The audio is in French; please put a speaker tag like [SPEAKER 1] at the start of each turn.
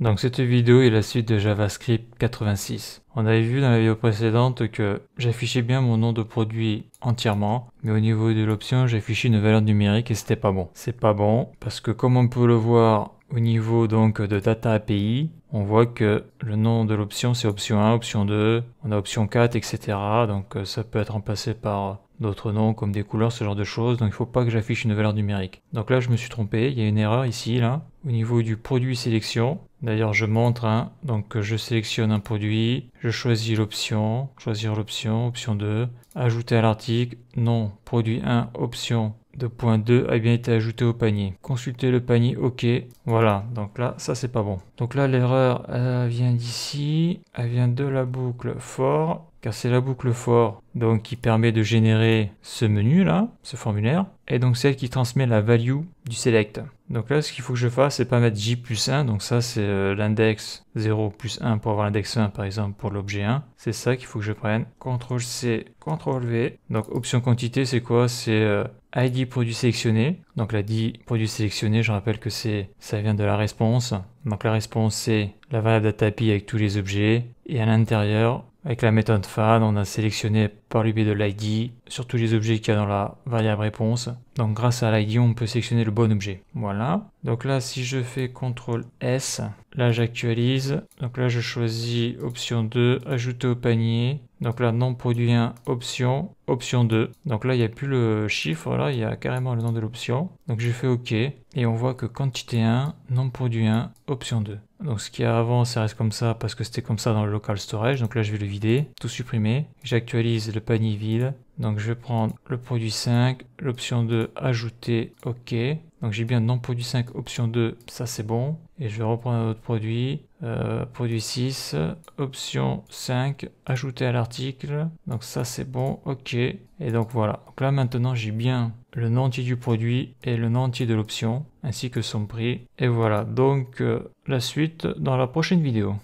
[SPEAKER 1] Donc cette vidéo est la suite de JavaScript 86. On avait vu dans la vidéo précédente que j'affichais bien mon nom de produit entièrement, mais au niveau de l'option j'affichais une valeur numérique et c'était pas bon. C'est pas bon parce que comme on peut le voir au niveau donc de Data API, on voit que le nom de l'option c'est option 1, option 2, on a option 4, etc. Donc euh, ça peut être remplacé par d'autres noms comme des couleurs, ce genre de choses. Donc il ne faut pas que j'affiche une valeur numérique. Donc là je me suis trompé, il y a une erreur ici là. Au niveau du produit sélection, D'ailleurs, je montre, hein. donc je sélectionne un produit, je choisis l'option, choisir l'option, option 2, ajouter à l'article, non, produit 1, option 2.2 a bien été ajouté au panier. Consulter le panier, ok. Voilà, donc là, ça c'est pas bon. Donc là, l'erreur, elle vient d'ici, elle vient de la boucle for, car c'est la boucle for donc qui permet de générer ce menu là, ce formulaire, et donc celle qui transmet la value du select. Donc là ce qu'il faut que je fasse c'est pas mettre j plus 1, donc ça c'est euh, l'index 0 plus 1 pour avoir l'index 1 par exemple pour l'objet 1, c'est ça qu'il faut que je prenne, CTRL C, CTRL V, donc option quantité c'est quoi C'est euh, ID produit sélectionné, donc l'ID produit sélectionné je rappelle que c'est ça vient de la réponse, donc la réponse c'est la variable tapis avec tous les objets, et à l'intérieur avec la méthode fan, on a sélectionné par le de l'ID sur tous les objets qu'il y a dans la variable réponse. Donc grâce à l'ID, on peut sélectionner le bon objet. Voilà. Donc là, si je fais CTRL S, Là, j'actualise. Donc là, je choisis option 2, ajouter au panier. Donc là, nom produit 1, option, option 2. Donc là, il n'y a plus le chiffre, là, il y a carrément le nom de l'option. Donc je fais OK. Et on voit que quantité 1, nom produit 1, option 2. Donc ce qu'il y a avant, ça reste comme ça parce que c'était comme ça dans le local storage. Donc là, je vais le vider, tout supprimer. J'actualise le panier vide. Donc je vais prendre le produit 5, l'option 2, ajouter, OK. Donc j'ai bien nom produit 5, option 2, ça c'est bon. Et je vais reprendre un autre produit, euh, produit 6, option 5, ajouter à l'article. Donc ça c'est bon, ok. Et donc voilà. Donc là maintenant j'ai bien le nom entier du produit et le nom entier de l'option, ainsi que son prix. Et voilà, donc euh, la suite dans la prochaine vidéo.